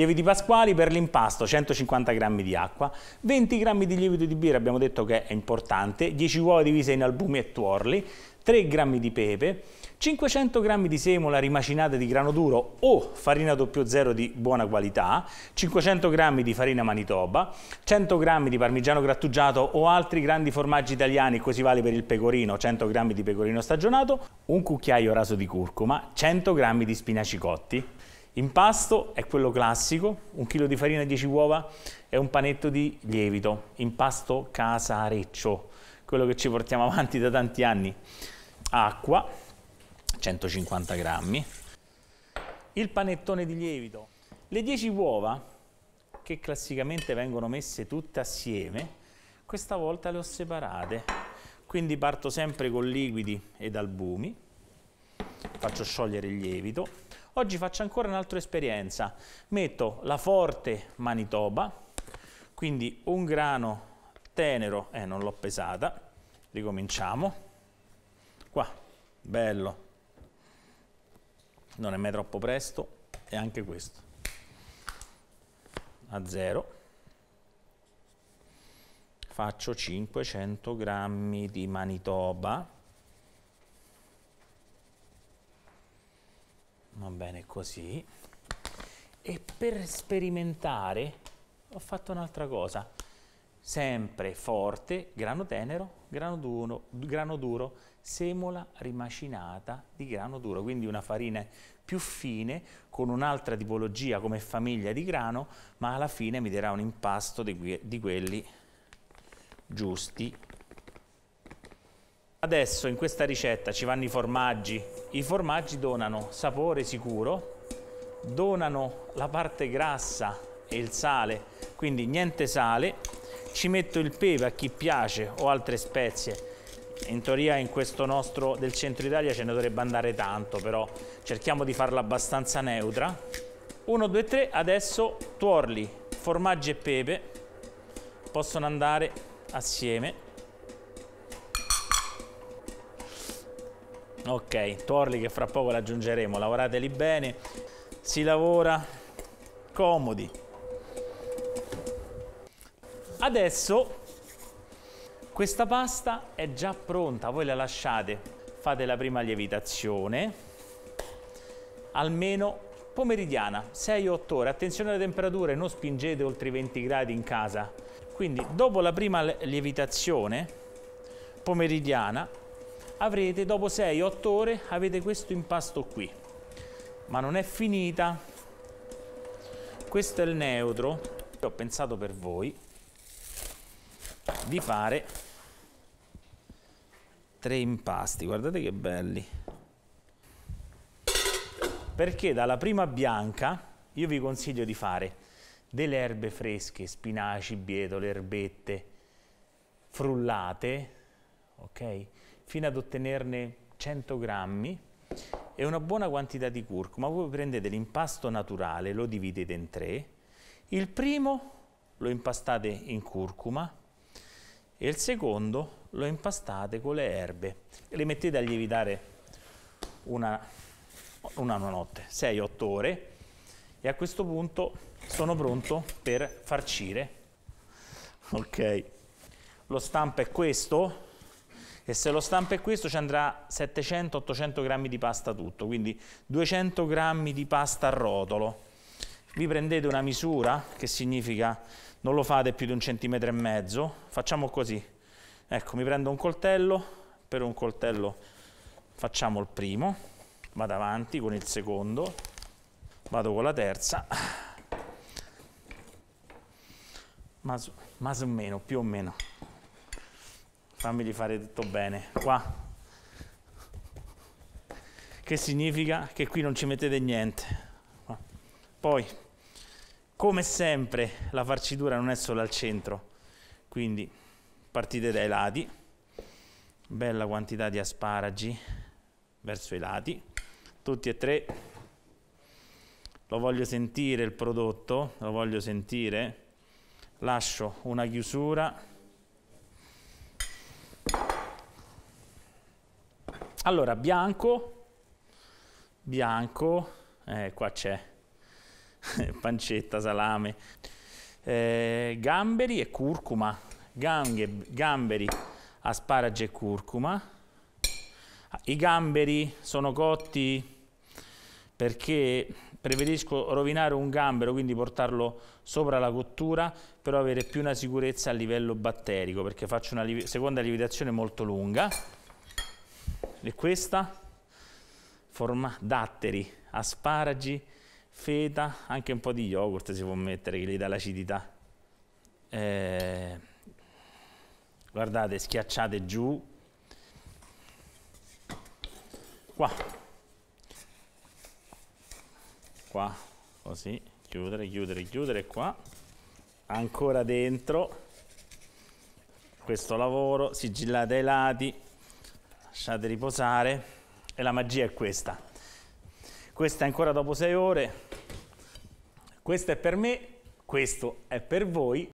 lieviti pasquali per l'impasto 150 g di acqua, 20 g di lievito di birra abbiamo detto che è importante, 10 uova divise in albumi e tuorli, 3 g di pepe, 500 g di semola rimacinata di grano duro o farina 00 di buona qualità, 500 g di farina manitoba, 100 g di parmigiano grattugiato o altri grandi formaggi italiani, così vale per il pecorino, 100 g di pecorino stagionato, un cucchiaio raso di curcuma, 100 g di spinaci cotti, Impasto è quello classico, un chilo di farina e 10 uova è un panetto di lievito, impasto casareccio, quello che ci portiamo avanti da tanti anni. Acqua, 150 grammi, il panettone di lievito. Le 10 uova, che classicamente vengono messe tutte assieme, questa volta le ho separate, quindi parto sempre con liquidi ed albumi, faccio sciogliere il lievito, Oggi faccio ancora un'altra esperienza. Metto la forte manitoba, quindi un grano tenero, eh non l'ho pesata, ricominciamo. Qua, bello. Non è mai troppo presto e anche questo. A zero faccio 500 grammi di manitoba va bene così e per sperimentare ho fatto un'altra cosa sempre forte grano tenero grano duro, grano duro semola rimacinata di grano duro quindi una farina più fine con un'altra tipologia come famiglia di grano ma alla fine mi darà un impasto di, di quelli giusti Adesso in questa ricetta ci vanno i formaggi. I formaggi donano sapore sicuro, donano la parte grassa e il sale, quindi niente sale. Ci metto il pepe a chi piace o altre spezie. In teoria in questo nostro del centro Italia ce ne dovrebbe andare tanto, però cerchiamo di farla abbastanza neutra. 1, 2, 3, adesso tuorli, formaggi e pepe possono andare assieme ok tuorli che fra poco l'aggiungeremo lavorateli bene si lavora comodi adesso questa pasta è già pronta voi la lasciate fate la prima lievitazione almeno pomeridiana 6-8 ore attenzione alle temperature non spingete oltre i 20 gradi in casa quindi dopo la prima lievitazione pomeridiana avrete dopo 6-8 ore avete questo impasto qui ma non è finita questo è il neutro che ho pensato per voi di fare tre impasti guardate che belli perché dalla prima bianca io vi consiglio di fare delle erbe fresche spinaci bietole erbette frullate ok fino ad ottenerne 100 grammi e una buona quantità di curcuma. Voi prendete l'impasto naturale, lo dividete in tre. Il primo lo impastate in curcuma e il secondo lo impastate con le erbe. Le mettete a lievitare una, una notte, 6-8 ore e a questo punto sono pronto per farcire. Ok, lo stampo è questo, e se lo stampo è questo ci andrà 700-800 grammi di pasta tutto, quindi 200 grammi di pasta a rotolo. Vi prendete una misura, che significa non lo fate più di un centimetro e mezzo, facciamo così. Ecco, mi prendo un coltello, per un coltello facciamo il primo, vado avanti con il secondo, vado con la terza, ma, meno, più o meno fammi di fare tutto bene, qua. Che significa che qui non ci mettete niente. Qua. Poi, come sempre, la farcitura non è solo al centro, quindi partite dai lati, bella quantità di asparagi verso i lati, tutti e tre. Lo voglio sentire il prodotto, lo voglio sentire. Lascio una chiusura Allora, bianco, bianco, eh, qua c'è, pancetta, salame, eh, gamberi e curcuma, Gange, gamberi, asparagi e curcuma. Ah, I gamberi sono cotti perché preferisco rovinare un gambero, quindi portarlo sopra la cottura, per avere più una sicurezza a livello batterico, perché faccio una seconda lievitazione molto lunga. E questa? Forma datteri, asparagi, feta, anche un po' di yogurt si può mettere che gli dà l'acidità. Eh, guardate, schiacciate giù. Qua. Qua, così, chiudere, chiudere, chiudere qua. Ancora dentro questo lavoro, sigillate ai lati, lasciate riposare e la magia è questa. Questa è ancora dopo sei ore, questo è per me, questo è per voi,